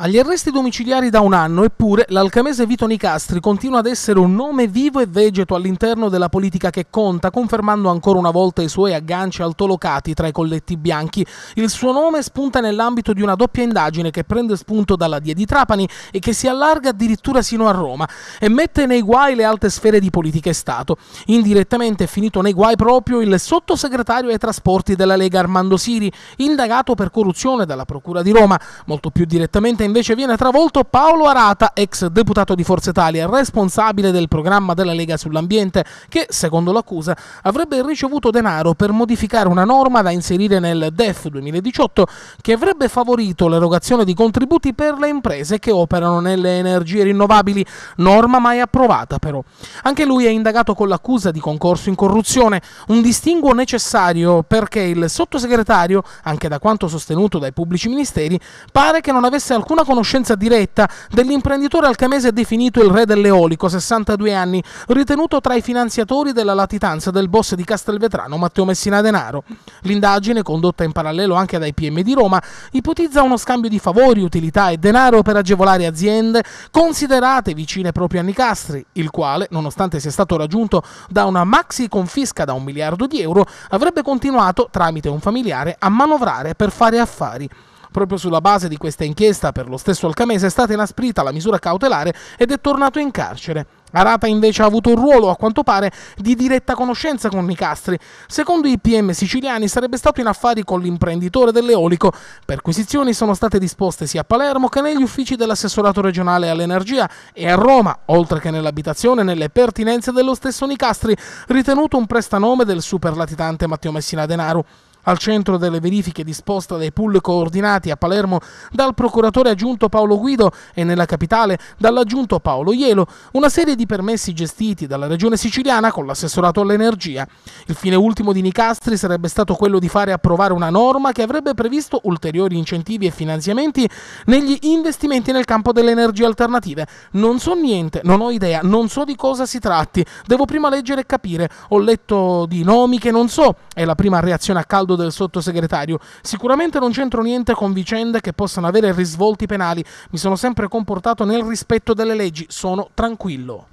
Agli arresti domiciliari da un anno, eppure, l'alcamese Vito Nicastri continua ad essere un nome vivo e vegeto all'interno della politica che conta, confermando ancora una volta i suoi agganci altolocati tra i colletti bianchi. Il suo nome spunta nell'ambito di una doppia indagine che prende spunto dalla Die di Trapani e che si allarga addirittura sino a Roma e mette nei guai le alte sfere di politica e Stato. Indirettamente è finito nei guai proprio il sottosegretario ai trasporti della Lega Armando Siri, indagato per corruzione dalla Procura di Roma, molto più direttamente invece viene travolto Paolo Arata, ex deputato di Forza Italia, responsabile del programma della Lega sull'ambiente, che, secondo l'accusa, avrebbe ricevuto denaro per modificare una norma da inserire nel DEF 2018 che avrebbe favorito l'erogazione di contributi per le imprese che operano nelle energie rinnovabili, norma mai approvata però. Anche lui è indagato con l'accusa di concorso in corruzione, un distinguo necessario perché il sottosegretario, anche da quanto sostenuto dai pubblici ministeri, pare che non avesse alcuna una conoscenza diretta dell'imprenditore alcamese definito il re dell'eolico, 62 anni, ritenuto tra i finanziatori della latitanza del boss di Castelvetrano Matteo Messina Denaro. L'indagine, condotta in parallelo anche dai PM di Roma, ipotizza uno scambio di favori, utilità e denaro per agevolare aziende considerate vicine proprio a Nicastri, il quale, nonostante sia stato raggiunto da una maxi confisca da un miliardo di euro, avrebbe continuato, tramite un familiare, a manovrare per fare affari. Proprio sulla base di questa inchiesta per lo stesso Alcamese è stata inasprita la misura cautelare ed è tornato in carcere. Arata invece ha avuto un ruolo, a quanto pare, di diretta conoscenza con Nicastri. Secondo i PM siciliani sarebbe stato in affari con l'imprenditore dell'eolico. Perquisizioni sono state disposte sia a Palermo che negli uffici dell'assessorato regionale all'energia e a Roma, oltre che nell'abitazione e nelle pertinenze dello stesso Nicastri, ritenuto un prestanome del superlatitante Matteo Messina Denaro. Al centro delle verifiche disposte dai pool coordinati a Palermo dal procuratore aggiunto Paolo Guido e nella capitale dall'aggiunto Paolo Ielo, una serie di permessi gestiti dalla regione siciliana con l'assessorato all'energia. Il fine ultimo di Nicastri sarebbe stato quello di fare approvare una norma che avrebbe previsto ulteriori incentivi e finanziamenti negli investimenti nel campo delle energie alternative. Non so niente, non ho idea, non so di cosa si tratti, devo prima leggere e capire, ho letto di nomi che non so, è la prima reazione a caldo del sottosegretario, sicuramente non c'entro niente con vicende che possano avere risvolti penali, mi sono sempre comportato nel rispetto delle leggi, sono tranquillo.